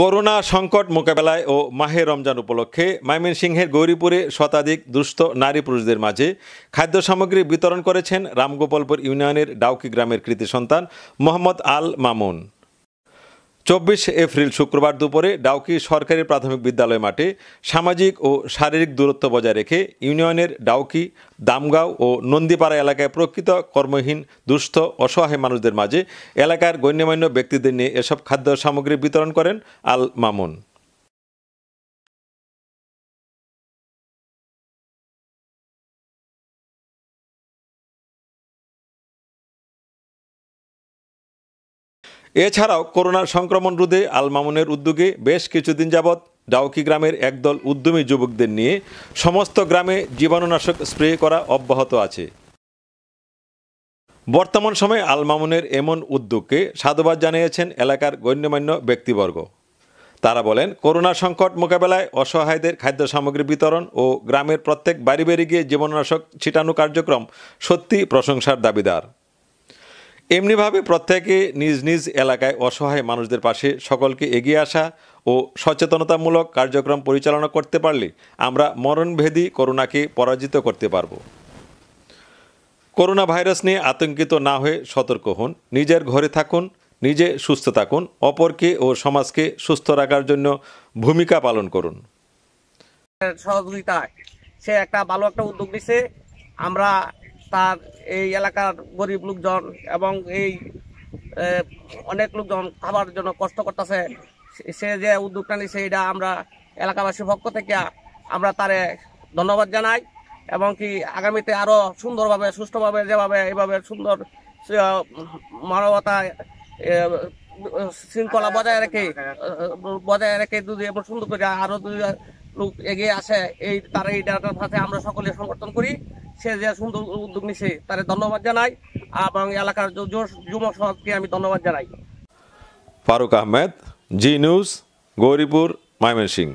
corona সংকট মোকাবেলায় ও মাহে রমজান উপলক্ষে সিংহের গৌরীপুরে শতাধিক দুস্থ নারী পুরুষদের মাঝে খাদ্য সামগ্রী বিতরণ করেছেন রামগোপালপুর ইউনিয়নের ডাউকি গ্রামের কৃতি সন্তান মোহাম্মদ আল মামুন চব্বিশ এপ্রিল শুক্রবার দুপুরে ডাউকি সরকারি প্রাথমিক বিদ্যালয় মাঠে সামাজিক ও শারীরিক দূরত্ব বজায় রেখে ইউনিয়নের ডাউকি দামগাঁও ও নন্দীপাড়া এলাকায় প্রকৃত কর্মহীন দুস্থ অসহায় মানুষদের মাঝে এলাকার গণ্যমান্য ব্যক্তিদের নিয়ে এসব খাদ্য সামগ্রী বিতরণ করেন আল মামুন এছাড়াও করোনার সংক্রমণ রোধে মামুনের উদ্যোগে বেশ কিছুদিন যাবৎ ডাউকি গ্রামের একদল উদ্যমী যুবকদের নিয়ে সমস্ত গ্রামে জীবাণুনাশক স্প্রে করা অব্যাহত আছে বর্তমান সময়ে মামুনের এমন উদ্যোগকে সাধুবাদ জানিয়েছেন এলাকার গণ্যমান্য ব্যক্তিবর্গ তারা বলেন করোনা সংকট মোকাবেলায় অসহায়দের খাদ্য সামগ্রী বিতরণ ও গ্রামের প্রত্যেক বাড়ি বাড়ি গিয়ে জীবাণুনাশক ছিটানো কার্যক্রম সত্যি প্রশংসার দাবিদার এমনিভাবে প্রত্যেকে নিজ নিজ এলাকায় অসহায় মানুষদের পাশে সকলকে এগিয়ে আসা ও সচেতনতামূলক কার্যক্রম পরিচালনা করতে পারলে আমরা মরণভেদী করোনাকে পরাজিত করতে পারব করোনা ভাইরাস নিয়ে আতঙ্কিত না হয়ে সতর্ক হন নিজের ঘরে থাকুন নিজে সুস্থ থাকুন অপরকে ও সমাজকে সুস্থ রাখার জন্য ভূমিকা পালন করুন সহযোগিতায় সে একটা ভালো একটা উদ্যোগ নিছে আমরা তার এই এলাকার গরিব লোকজন এবং এই অনেক লোকজন খাবার জন্য কষ্ট করতেছে সে যে উদ্যোগটা নিছে এটা আমরা এলাকাবাসীর পক্ষ থেকে আমরা তারে ধন্যবাদ জানাই এবং কি আগামীতে আরও সুন্দরভাবে সুষ্ঠুভাবে যেভাবে এভাবে সুন্দর মানবতা শৃঙ্খলা বজায় রেখে বজায় রেখে যদি এবং সুন্দর করে আরও দুই লোক এগিয়ে আসে এই এই ডাটার সাথে আমরা সকলে সমর্থন করি সে যে সুন্দর উদ্যোগ নিছে তার ধন্যবাদ জানাই এবং এলাকার যুব সমাজকে আমি ধন্যবাদ জানাই ফারুক আহমেদ জি নিউজ গৌরীপুর ময়মনসিংহ